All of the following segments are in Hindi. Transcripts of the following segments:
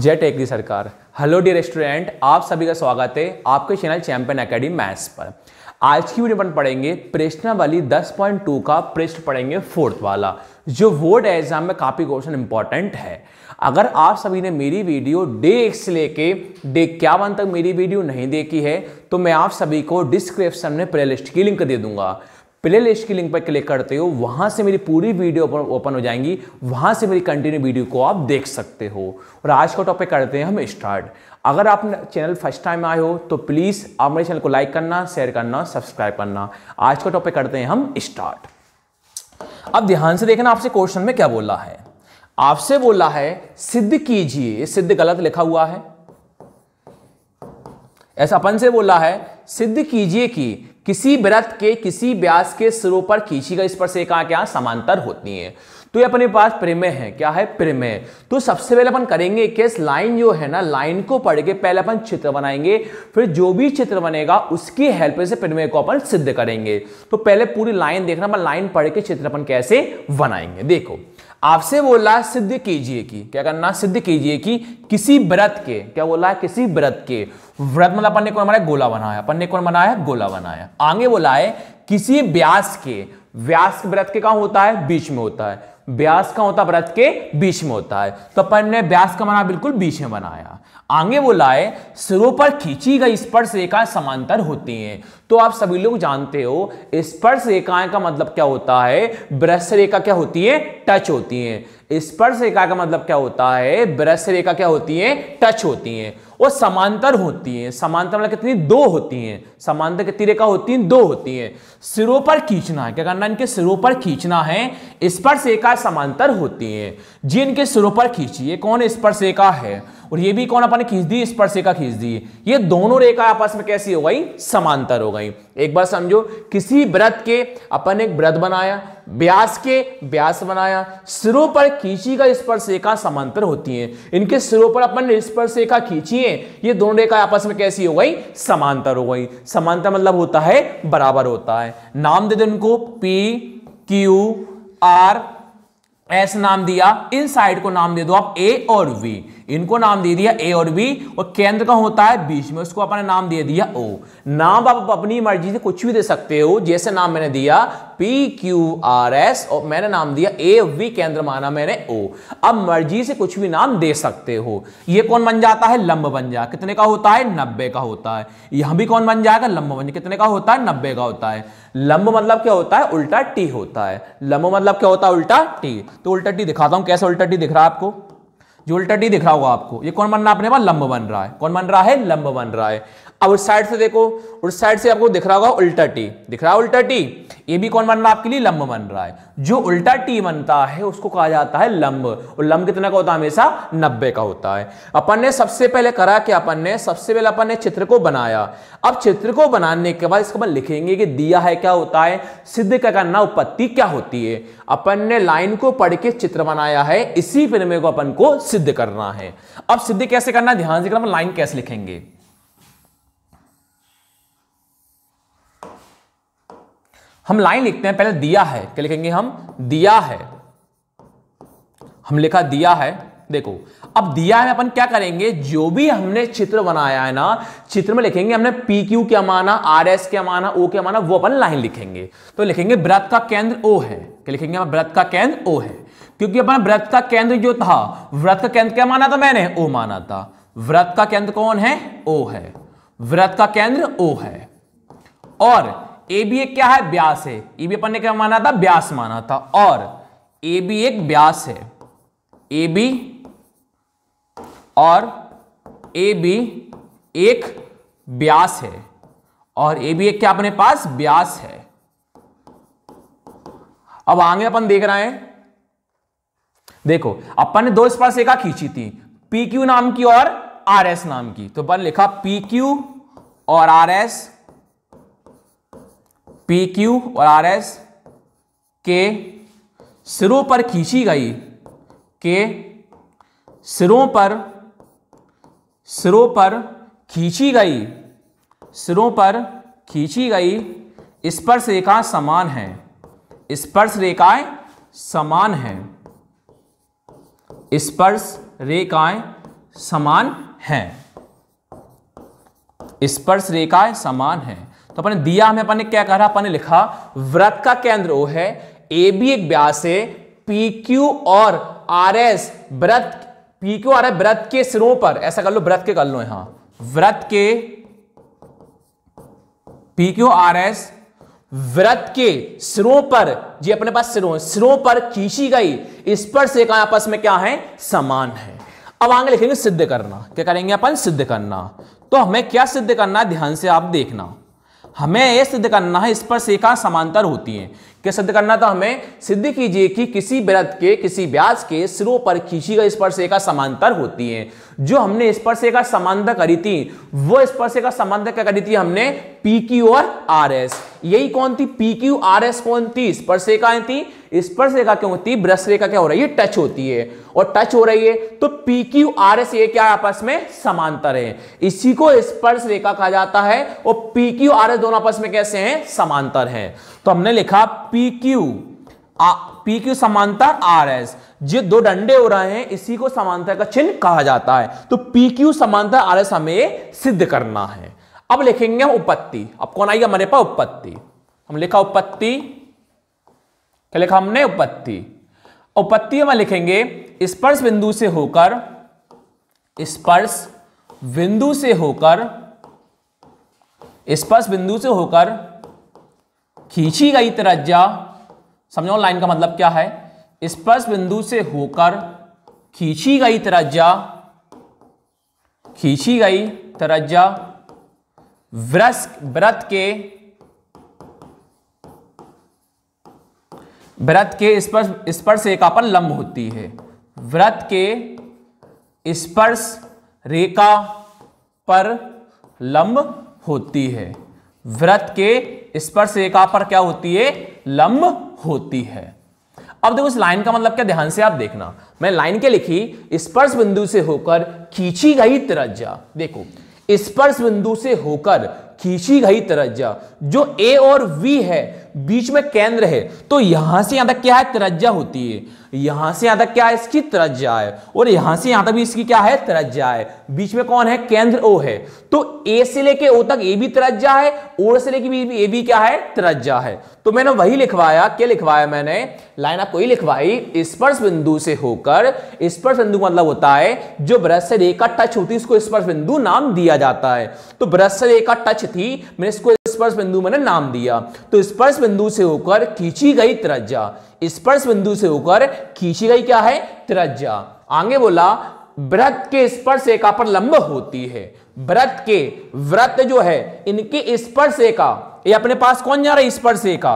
जय टेक दी सरकार हेलो डी रेस्टोरेंट आप सभी का स्वागत है आपके चैनल चैंपियन एकेडमी मैथ्स पर आज की वीडियो अपन पढ़ेंगे प्रश्न वाली 10.2 का प्रश्न पढ़ेंगे फोर्थ वाला जो वोड एग्जाम में काफ़ी क्वेश्चन इंपॉर्टेंट है अगर आप सभी ने मेरी वीडियो डे एक्स से लेके डे इक्यावन तक मेरी वीडियो नहीं देखी है तो मैं आप सभी को डिस्क्रिप्शन में प्लेलिस्ट की लिंक दे दूंगा प्ले लिस्ट की लिंक पर क्लिक करते हो वहां से मेरी पूरी वीडियो ओपन हो जाएंगी वहां से मेरी कंटिन्यू वीडियो को आप देख सकते हो और आज का टॉपिक करते हैं हम स्टार्ट अगर आप चैनल फर्स्ट टाइम आए हो तो प्लीज़ आप मेरे चैनल को लाइक करना शेयर करना सब्सक्राइब करना आज का टॉपिक करते हैं हम स्टार्ट अब ध्यान से देखना आपसे क्वेश्चन में क्या बोला है आपसे बोला है सिद्ध कीजिए सिद्ध गलत लिखा हुआ है ऐसा अपन से बोला है सिद्ध कीजिए कि किसी व्रत के किसी व्यास के सिरों पर खींची गई स्पर्श रेखा क्या समांतर होती है तो ये अपने पास प्रमेय है क्या है प्रमेय तो सबसे पहले अपन करेंगे केस लाइन जो है ना लाइन को पढ़ के पहले अपन चित्र बनाएंगे फिर जो भी चित्र बनेगा उसकी हेल्प से प्रमेय को अपन सिद्ध करेंगे तो पहले पूरी लाइन देखना लाइन पढ़ के चित्र अपन कैसे बनाएंगे देखो आपसे बोला सिद्ध कीजिए कि क्या करना सिद्ध कीजिए कि किसी व्रत के क्या बोला है किसी व्रत के व्रत मतलब अपन ने कौन बनाया गोला बनाया अपन ने कौन बनाया गोला बनाया आगे बोला है किसी व्यास के व्यास व्रत के कहा होता है बीच में होता है व्यास का होता व्रत के बीच में होता है तो अपन ने व्यास का बना बिल्कुल बीच में बनाया आगे वो लाए सिरों पर खींची गई स्पर्श रेखाएं समांतर होती हैं तो आप सभी लोग जानते हो स्पर्श रेखाएं का मतलब क्या होता है ब्रश रेखा क्या होती है टच होती है स्पर्श रेखा का मतलब क्या होता है ब्रश रेखा क्या होती है टच होती है और समांतर होती हैं समांतर मतलब कितनी दो होती हैं समांतर कितनी रेखा होती हैं दो होती हैं सिरों पर खींचना है क्या करना इनके सिरों पर खींचना है स्पर्श रेखा समांतर होती हैं जी इनके सिरों पर खींची है कौन स्पर्श रेखा है और ये भी कौन अपन खींच दी स्पर्शिका खींच दी ये दोनों रेखा आपस में कैसी हो गई समांतर हो गई एक बार समझो किसी व्रत के अपन एक व्रत बनाया ब्यास के ब्यास बनाया सिरों पर खींची का स्पर्शिका समांतर होती है इनके सिरों पर अपन रेखा खींची है ये दोनों रेखा आपस में कैसी हो गई समांतर हो गई समांतर मतलब होता है बराबर होता है नाम दे दो इनको पी क्यू आर एस नाम दिया इन साइड को नाम दे दो आप ए और वी इनको नाम दे दिया ए और बी और केंद्र का होता है बीच में उसको अपने नाम दे दिया ओ नाम आप अपनी मर्जी से कुछ भी दे सकते हो जैसे नाम मैंने दिया पी क्यू आर एस और मैंने नाम दिया ए वी केंद्र माना मैंने ओ अब मर्जी से कुछ भी नाम दे सकते हो ये कौन बन जाता है लंब बन जा कितने का होता है नब्बे का होता है यहां भी कौन बन जाएगा लंब बन कितने का होता है नब्बे का होता है लंब मतलब क्या होता है उल्टा टी होता है लंब मतलब क्या होता है उल्टा टी तो उल्टा टी दिखाता हूं कैसे उल्टा टी दिख रहा है आपको जो उल्टा डी दिख रहा होगा आपको ये कौन बन रहा है अपने पास लंब बन रहा है कौन बन रहा है लंब बन रहा है अब उस साइड से देखो उस साइड से आपको दिख रहा होगा उल्टा टी दिख रहा है उल्टा टी ये भी कौन बन रहा है आपके लिए लंब बन रहा है जो उल्टा टी बनता है उसको कहा जाता है लंब और लंब कितना का होता है हमेशा नब्बे का होता है अपन ने सबसे पहले करा कि अपन ने सबसे पहले अपन ने चित्र को बनाया अब चित्र को बनाने के बाद इसको अपन लिखेंगे कि दिया है क्या होता है सिद्ध का करना उत्पत्ति क्या होती है अपन ने लाइन को पढ़ के चित्र बनाया है इसी फिल्म को अपन को सिद्ध करना है अब सिद्ध कैसे करना ध्यान से करना लाइन कैसे लिखेंगे हम लाइन लिखते हैं पहले दिया है क्या लिखेंगे हम दिया है हम लिखा दिया है देखो अब दिया है अपन क्या करेंगे जो भी हमने चित्र बनाया है ना चित्र में लिखेंगे हमने पी क्यू क्या माना आर एस क्या माना ओ क्या माना वो अपन लाइन लिखेंगे तो लिखेंगे व्रत का केंद्र ओ है क्या लिखेंगे हम व्रत का केंद्र ओ है क्योंकि अपना व्रत का केंद्र जो था व्रत का केंद्र क्या माना था मैंने ओ माना था व्रत का केंद्र कौन है ओ है व्रत का केंद्र ओ है और ए बी एक क्या है ब्यास है ए बी अपन ने क्या माना था ब्यास माना था और ए बी एक ब्यास है ए बी और ए बी एक ब्यास है और ए बी एक क्या अपने पास ब्यास है अब आगे अपन देख रहे हैं देखो अपन ने दो स्पर्श रेखा खींची थी पी क्यू नाम की और आर एस नाम की तो अपन लिखा पी क्यू और आर एस पी क्यू और आर एस के सिरों पर खींची गई के सिरों पर सिरों पर खींची गई सिरों पर खींची गई स्पर्श रेखा समान है स्पर्श रेखाएं समान हैं स्पर्श रेखाएं समान हैं स्पर्श रेखाएं समान हैं तो अपने दिया हमें अपने क्या कह रहा अपने लिखा व्रत का केंद्र वो है ए बी एक ब्यास है पी क्यू और आर एस व्रत पी क्यू आर एस व्रत के सिरों पर ऐसा कर लो व्रत के कर लो यहां व्रत के पी क्यू आर एस व्रत के सिरों पर जी अपने पास सिरों सिरों पर खींची गई इस पर से एक आपस में क्या है समान है अब आगे लिखेंगे सिद्ध करना क्या करेंगे अपन सिद्ध करना तो हमें क्या सिद्ध करना ध्यान से आप देखना हमें यह सिद्ध करना है इस पर रेखा समांतर होती है क्या सिद्ध करना था तो हमें सिद्ध कीजिए कि किसी व्रत के किसी ब्याज के सिरों पर खींची गई स्पर्शिका समांतर होती है जो हमने स्पर्शिका समांतर करी थी वो स्पर्शिका समांतर क्या करी थी हमने पी क्यू और आर एस यही कौन थी पी क्यू आर एस कौन थी स्पर्श स्पर्शिकाएं थी स्पर्श रेखा क्या होती है ब्रश रेखा क्या हो रही है टच होती है और टच हो रही है तो पी क्यू आर एस ये क्या आपस में समांतर है इसी को स्पर्श रेखा कहा जाता है और पी क्यू आर एस दोनों आपस में कैसे हैं समांतर हैं तो हमने लिखा पी क्यू पी क्यू समांतर आर एस जो दो डंडे हो रहे हैं इसी को समांतर का चिन्ह कहा जाता है तो पी क्यू समांतर आर एस हमें सिद्ध करना है अब लिखेंगे हम उपपत्ति अब कौन आएगी हमारे पास उपपत्ति हम लिखा उपपत्ति क्या लिखा हमने उपपत्ति उपपत्ति हम लिखेंगे स्पर्श बिंदु से होकर स्पर्श बिंदु से होकर स्पर्श बिंदु से होकर खींची गई त्रिज्या समझो लाइन का मतलब क्या है स्पर्श बिंदु से होकर खींची गई त्रिज्या खींची गई त्रिज्या व्रस व्रत के व्रत के स्पर्श स्पर्श रेखा पर लंब होती है व्रत के स्पर्श रेखा पर लंब होती है व्रत के स्पर्श रेखा पर क्या होती है लंब होती है अब देखो इस लाइन का मतलब क्या ध्यान से आप देखना मैं लाइन के लिखी स्पर्श बिंदु से होकर खींची गई तरज्जा देखो स्पर्श बिंदु से होकर खींची गई तरज्जा जो ए और वी है बीच में केंद्र है तो यहां से यहां तक क्या है त्रज्जा होती है यहां से यहां तक क्या है इसकी त्रज्जा है और यहां से यहां तक भी इसकी क्या है त्रज्जा है बीच में कौन है केंद्र ओ है तो ए से लेके ओ तक ए भी त्रज्जा है ओ से लेके बी ए भी क्या है त्रज्जा है तो मैंने वही लिखवाया क्या लिखवाया मैंने लाइन आपको ही लिखवाई स्पर्श बिंदु से होकर स्पर्श बिंदु का मतलब होता है जो ब्रश से रेखा टच होती है उसको स्पर्श बिंदु नाम दिया जाता है तो ब्रश से रेखा टच थी मैंने इसको स्पर्श बिंदु मैंने नाम दिया तो स्पर्श बिंदु से होकर खींची गई त्रज्जा स्पर्श बिंदु से होकर खींची गई क्या है त्रज्जा आगे बोला व्रत के स्पर्श एका पर लंब होती है व्रत के व्रत जो है इनके स्पर्श एका ये अपने पास कौन जा रहा है स्पर्श रेखा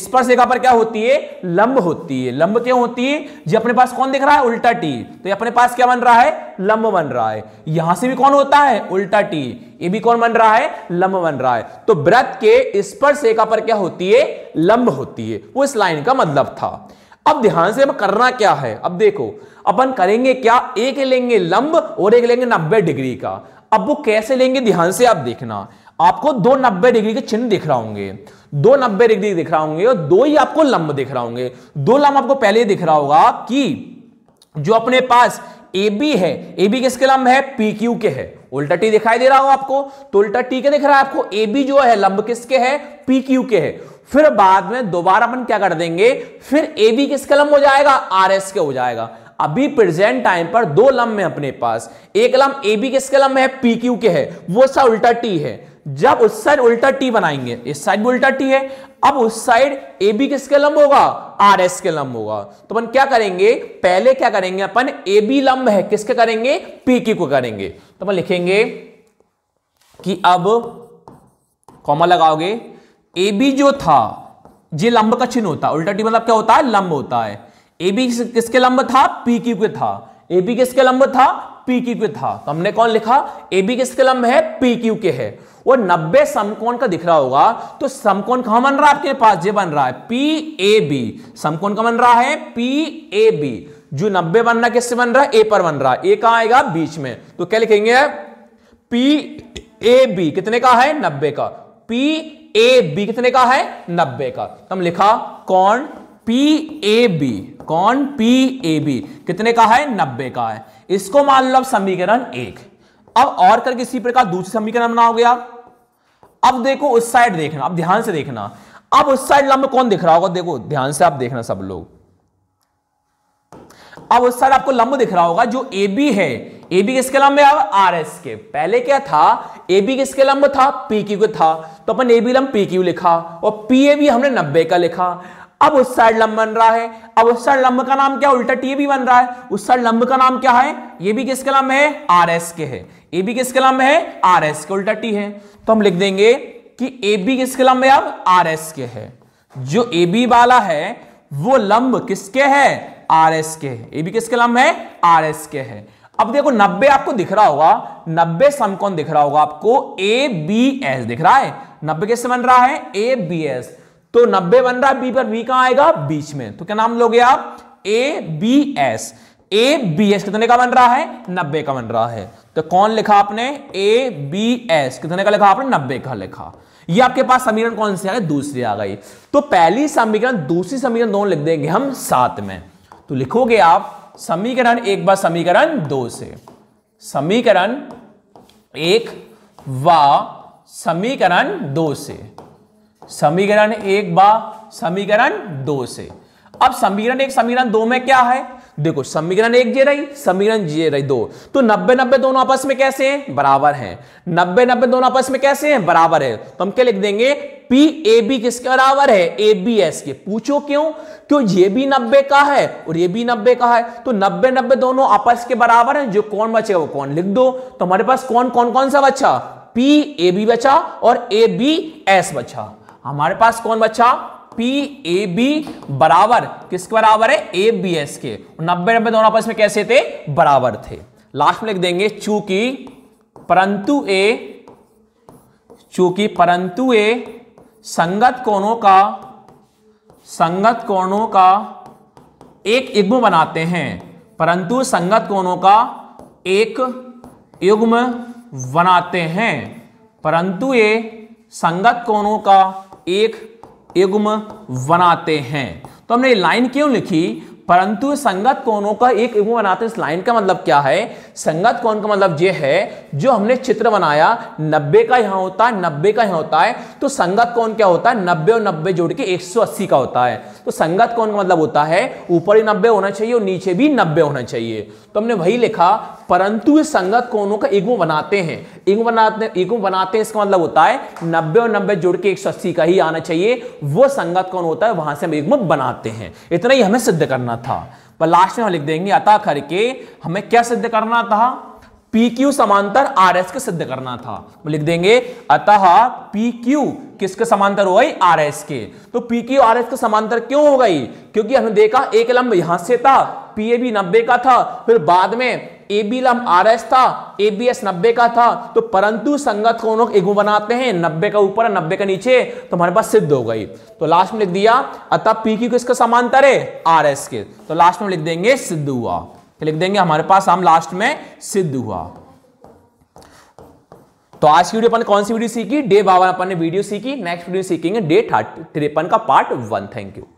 स्पर्श रेखा पर क्या होती है लंब होती है लंब क्यों होती है जो अपने पास कौन दिख रहा है उल्टा टी तो ये अपने पास क्या बन रहा है लंब बन रहा है यहां से भी कौन होता है उल्टा टी ये भी कौन बन रहा है लंब बन रहा है तो व्रत के स्पर्श रेखा पर क्या होती है लंब होती है वो इस लाइन का मतलब था अब ध्यान से अब करना क्या है अब देखो अपन करेंगे क्या एक लेंगे लंब और एक लेंगे नब्बे डिग्री का अब वो कैसे लेंगे ध्यान से आप देखना आपको दो नब्बे डिग्री के चिन्ह दिख रहा होंगे दो नब्बे डिग्री दिख रहा होंगे और दो ही आपको लंब दिख रहा होंगे दो लंब आपको पहले दिख रहा होगा कि जो अपने पास ए बी है ए बी किसके लंब है पी क्यू के है उल्टा टी दिखाई दे रहा होगा आपको तो उल्टा टी के दिख रहा है आपको ए बी जो है लंब किसके है पी क्यू के है फिर बाद में दोबारा अपन क्या कर देंगे फिर ए बी किसके लंब हो जाएगा आर एस के हो जाएगा अभी प्रेजेंट टाइम पर दो लंब है अपने पास एक लंब ए बी किसके लंब है पी क्यू के है वो सा उल्टा टी है जब उस साइड उल्टा टी बनाएंगे इस साइड भी उल्टा टी है अब उस साइड ए बी किसके लंब होगा आर एस के लंब होगा तो अपन क्या करेंगे पहले क्या करेंगे अपन ए बी लंब है किसके करेंगे पी की को करेंगे तो अपन लिखेंगे कि अब कॉमा लगाओगे ए बी जो था ये लंब का चिन्ह होता है उल्टा टी मतलब क्या होता है लंब होता है ए बी किसके लंब था पी क्यू के था ए बी किसके लंब था पी क्यू के था तो हमने कौन लिखा ए बी किसके लंब है पी क्यू के है वो 90 समकोण का दिख रहा होगा तो समकोण कहां बन रहा है आपके पास ये बन रहा है पी ए बी समकोण का बन रहा है पी ए बी जो 90 बन रहा किससे बन रहा है ए पर बन रहा है ए कहां आएगा बीच में तो क्या लिखेंगे पी ए बी कितने का है नब्बे का पी ए बी कितने का है नब्बे का तो हम लिखा कौन पी ए बी कौन पी ए बी कितने का है नब्बे का है इसको मान लो समीकरण एक अब और करके इसी प्रकार दूसरी समीकरण बनाओगे आप अब देखो उस साइड देखना अब ध्यान से देखना अब उस साइड लंब कौन दिख रहा होगा देखो ध्यान से आप देखना सब लोग अब उस साइड आपको लंब दिख रहा होगा जो ए बी है ए बी किसके लंबे अब आर एस के पहले क्या था ए बी किसके लंब था पी क्यू के था तो अपन ए बी लंब पी क्यू लिखा और पी ए बी हमने नब्बे का लिखा अब उस साइड लंब बन रहा है अब उस साइड लंब का नाम क्या उल्टा टी बी बन रहा है उस साइड लंब का नाम क्या है ये भी किसके लंब है आर एस के है ए बी किसके लंब है आर एस के उल्टा टी है तो हम लिख देंगे कि ए बी किसके लंब है अब आर एस के है जो ए बी वाला है वो लंब किसके है आर एस के है ए बी किसके लंब है आर एस के है अब देखो 90 आपको दिख रहा होगा 90 समकोण दिख रहा होगा आपको ए बी एस दिख रहा है 90 कैसे बन रहा है ए बी एस तो 90 बन रहा है बी पर बी कहां आएगा बीच में तो क्या नाम लोगे आप A B S A B S कितने का बन रहा है नब्बे का बन रहा है तो कौन लिखा आपने ए बी एस कितने का लिखा आपने नब्बे का लिखा ये आपके पास समीकरण कौन से आ गए दूसरी आ गई तो पहली समीकरण दूसरी समीकरण दोनों लिख देंगे हम साथ में तो लिखोगे आप समीकरण एक बार समीकरण दो से समीकरण एक व समीकरण दो से समीकरण एक व समीकरण दो से अब समीकरण एक समीकरण दो में क्या है देखो समीकरण एक जे रही समीकरण जे रही दो तो नब्बे नब्बे दोनों आपस में कैसे हैं बराबर हैं नब्बे नब्बे दोनों आपस में कैसे हैं बराबर है तो हम क्या लिख देंगे पी ए बी किसके बराबर है ए बी एस के पूछो क्यों क्यों ये भी नब्बे का है और ये भी नब्बे का है तो नब्बे नब्बे दोनों आपस के बराबर है जो कौन बचेगा वो कौन लिख दो तो हमारे पास कौन कौन कौन सा बच्चा पी ए बी बचा और ए बी एस बचा हमारे पास कौन बचा पी बराबर किसके बराबर है ए बी एस के नब्बे नब्बे दोनों आपस में कैसे थे बराबर थे लास्ट में लिख देंगे चूंकि परंतु ए चूंकि परंतु ए संगत कोणों का संगत कोणों का एक युग्म बनाते हैं परंतु संगत कोणों का एक युग्म बनाते हैं परंतु ये संगत कोणों का एक युग्म बनाते हैं तो हमने ये लाइन क्यों लिखी परंतु संगत कोणों का एक वो बनाते हैं इस लाइन का मतलब क्या है संगत कोण का मतलब यह है जो हमने चित्र बनाया नब्बे का यहाँ होता है नब्बे का यहाँ होता है तो संगत कोण क्या होता है नब्बे और नब्बे जोड़ के एक सौ अस्सी का होता है तो संगत कोण का मतलब होता है ऊपर ही नब्बे होना चाहिए और नीचे भी नब्बे होना चाहिए तो हमने वही लिखा परंतु संगत कोणों का इगो बनाते हैं इगो बनाते इगो बनाते हैं इसका मतलब होता है नब्बे और नब्बे जोड़ के एक सौ अस्सी का ही आना चाहिए वो संगत कौन होता है वहां से हम इगो बनाते हैं इतना ही हमें सिद्ध करना करना था पर लास्ट में हम लिख देंगे अतः करके हमें क्या सिद्ध करना था PQ समांतर RS के सिद्ध करना था हम लिख देंगे अतः PQ किसके समांतर हो गई आर एस के तो पी क्यू आर एस के समांतर क्यों हो गई क्योंकि हमने देखा एक लंब यहां से था पी ए भी नब्बे का था फिर बाद में ए लम आर एस था एबीएस बी नब्बे का था तो परंतु संगत को एगु बनाते हैं नब्बे का ऊपर नब्बे का नीचे तो हमारे पास सिद्ध हो गई तो लास्ट में लिख दिया अतः पी क्यू किसका समांतर है आर एस के तो लास्ट में लिख देंगे सिद्ध हुआ तो लिख देंगे हमारे पास हम लास्ट में सिद्ध हुआ तो आज की वीडियो अपन कौन सी वीडियो सीखी डे बावन अपन ने वीडियो सीखी नेक्स्ट वीडियो सीखेंगे डे थर्टी तिरपन का पार्ट वन थैंक यू